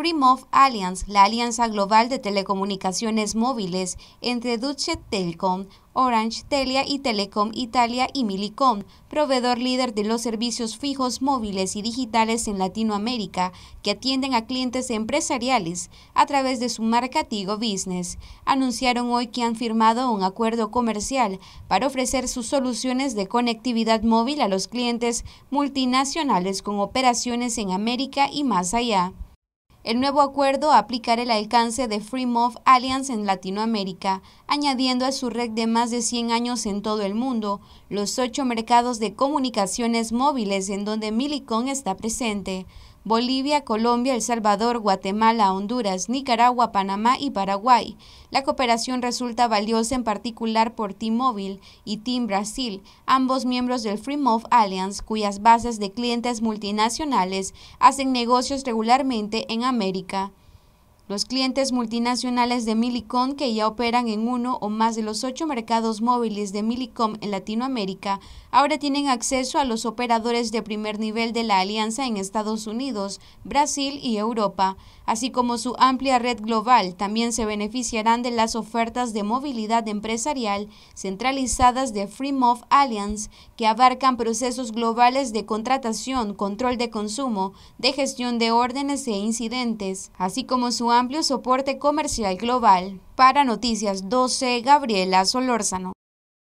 FreeMov Alliance, la alianza global de telecomunicaciones móviles entre Deutsche Telecom, Orange, Telia y Telecom Italia y Milicom, proveedor líder de los servicios fijos, móviles y digitales en Latinoamérica que atienden a clientes empresariales a través de su marca Tigo Business, anunciaron hoy que han firmado un acuerdo comercial para ofrecer sus soluciones de conectividad móvil a los clientes multinacionales con operaciones en América y más allá. El nuevo acuerdo aplicará el alcance de FreeMove Alliance en Latinoamérica, añadiendo a su red de más de 100 años en todo el mundo los ocho mercados de comunicaciones móviles en donde Millicom está presente. Bolivia, Colombia, El Salvador, Guatemala, Honduras, Nicaragua, Panamá y Paraguay. La cooperación resulta valiosa en particular por t Mobile y Team Brasil, ambos miembros del FreeMove Alliance, cuyas bases de clientes multinacionales hacen negocios regularmente en América. Los clientes multinacionales de Millicom, que ya operan en uno o más de los ocho mercados móviles de Millicom en Latinoamérica, ahora tienen acceso a los operadores de primer nivel de la alianza en Estados Unidos, Brasil y Europa, así como su amplia red global. También se beneficiarán de las ofertas de movilidad empresarial centralizadas de FreeMov Alliance, que abarcan procesos globales de contratación, control de consumo, de gestión de órdenes e incidentes, así como su amplio soporte comercial global. Para Noticias 12, Gabriela Solórzano.